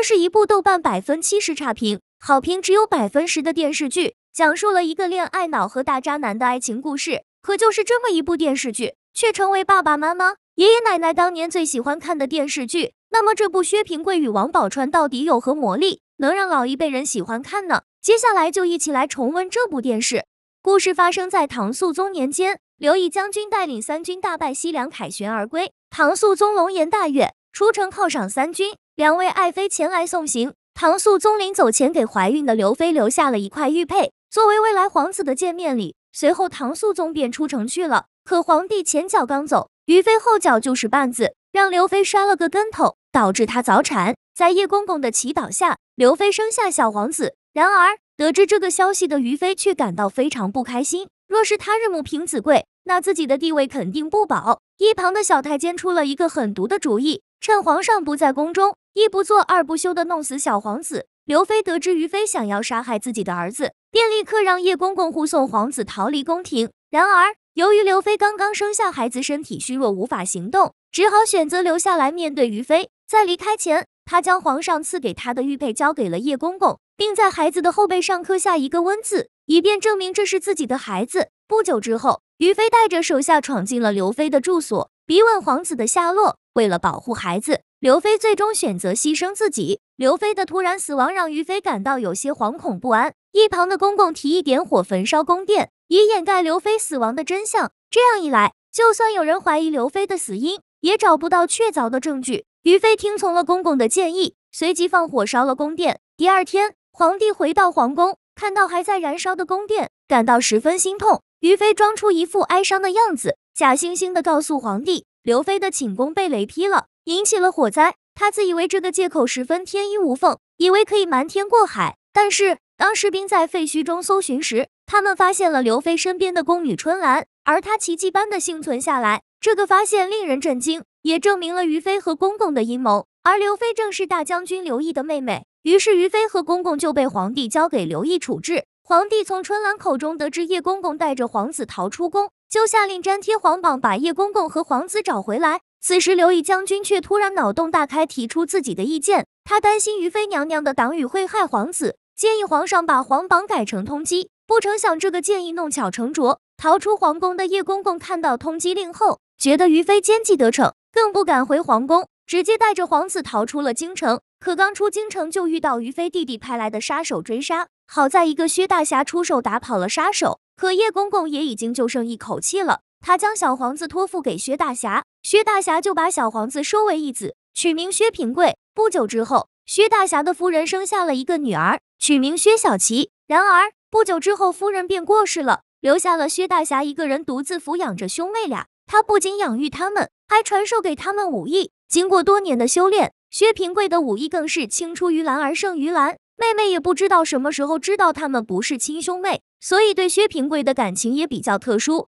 这是一部豆瓣百分七十差评，好评只有百分十的电视剧，讲述了一个恋爱脑和大渣男的爱情故事。可就是这么一部电视剧，却成为爸爸妈妈、爷爷奶奶当年最喜欢看的电视剧。那么这部薛平贵与王宝钏到底有何魔力，能让老一辈人喜欢看呢？接下来就一起来重温这部电视。故事发生在唐肃宗年间，刘义将军带领三军大败西凉，凯旋而归。唐肃宗龙颜大悦，出城犒赏三军。两位爱妃前来送行，唐肃宗临走前给怀孕的刘妃留下了一块玉佩，作为未来皇子的见面礼。随后，唐肃宗便出城去了。可皇帝前脚刚走，于妃后脚就是绊子，让刘妃摔了个跟头，导致她早产。在叶公公的祈祷下，刘妃生下小皇子。然而，得知这个消息的于妃却感到非常不开心。若是他日母凭子贵，那自己的地位肯定不保。一旁的小太监出了一个狠毒的主意。趁皇上不在宫中，一不做二不休的弄死小皇子。刘妃得知于妃想要杀害自己的儿子，便立刻让叶公公护送皇子逃离宫廷。然而，由于刘妃刚刚生下孩子，身体虚弱无法行动，只好选择留下来面对于妃。在离开前，她将皇上赐给她的玉佩交给了叶公公，并在孩子的后背上刻下一个温字，以便证明这是自己的孩子。不久之后，于妃带着手下闯进了刘妃的住所，逼问皇子的下落。为了保护孩子，刘飞最终选择牺牲自己。刘飞的突然死亡让于飞感到有些惶恐不安。一旁的公公提议点火焚烧宫殿，以掩盖刘飞死亡的真相。这样一来，就算有人怀疑刘飞的死因，也找不到确凿的证据。于飞听从了公公的建议，随即放火烧了宫殿。第二天，皇帝回到皇宫，看到还在燃烧的宫殿，感到十分心痛。于飞装出一副哀伤的样子，假惺惺地告诉皇帝。刘妃的寝宫被雷劈了，引起了火灾。她自以为这个借口十分天衣无缝，以为可以瞒天过海。但是当士兵在废墟中搜寻时，他们发现了刘妃身边的宫女春兰，而她奇迹般的幸存下来。这个发现令人震惊，也证明了于飞和公公的阴谋。而刘飞正是大将军刘毅的妹妹，于是于飞和公公就被皇帝交给刘毅处置。皇帝从春兰口中得知叶公公带着皇子逃出宫，就下令粘贴皇榜，把叶公公和皇子找回来。此时刘毅将军却突然脑洞大开，提出自己的意见。他担心于妃娘娘的党羽会害皇子，建议皇上把皇榜改成通缉。不成想这个建议弄巧成拙，逃出皇宫的叶公公看到通缉令后，觉得于妃奸计得逞，更不敢回皇宫，直接带着皇子逃出了京城。可刚出京城就遇到于妃弟弟派来的杀手追杀。好在一个薛大侠出手打跑了杀手，可叶公公也已经就剩一口气了。他将小皇子托付给薛大侠，薛大侠就把小皇子收为义子，取名薛平贵。不久之后，薛大侠的夫人生下了一个女儿，取名薛小琪。然而不久之后，夫人便过世了，留下了薛大侠一个人独自抚养着兄妹俩。他不仅养育他们，还传授给他们武艺。经过多年的修炼，薛平贵的武艺更是青出于蓝而胜于蓝。妹妹也不知道什么时候知道他们不是亲兄妹，所以对薛平贵的感情也比较特殊。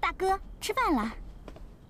大哥吃饭了。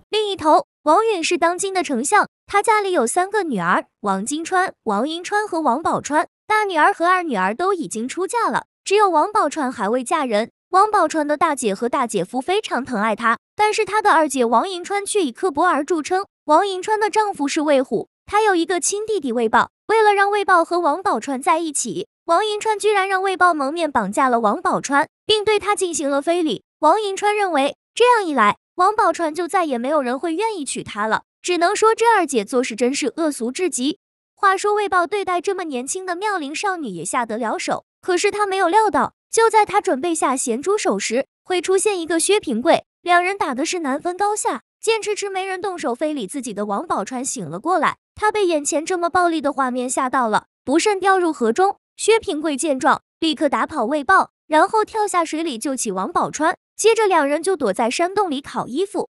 另一头，王允是当今的丞相，他家里有三个女儿：王金川、王银川和王宝川。大女儿和二女儿都已经出嫁了，只有王宝川还未嫁人。王宝川的大姐和大姐夫非常疼爱她，但是她的二姐王银川却以刻薄而著称。王银川的丈夫是魏虎，他有一个亲弟弟魏豹。为了让魏豹和王宝钏在一起，王银川居然让魏豹蒙面绑架了王宝钏，并对他进行了非礼。王银川认为，这样一来，王宝钏就再也没有人会愿意娶她了。只能说这二姐做事真是恶俗至极。话说魏豹对待这么年轻的妙龄少女也下得了手，可是他没有料到，就在他准备下咸猪手时，会出现一个薛平贵，两人打的是难分高下。见迟迟没人动手非礼自己的王宝钏醒了过来，他被眼前这么暴力的画面吓到了，不慎掉入河中。薛平贵见状，立刻打跑魏豹，然后跳下水里救起王宝钏。接着两人就躲在山洞里烤衣服。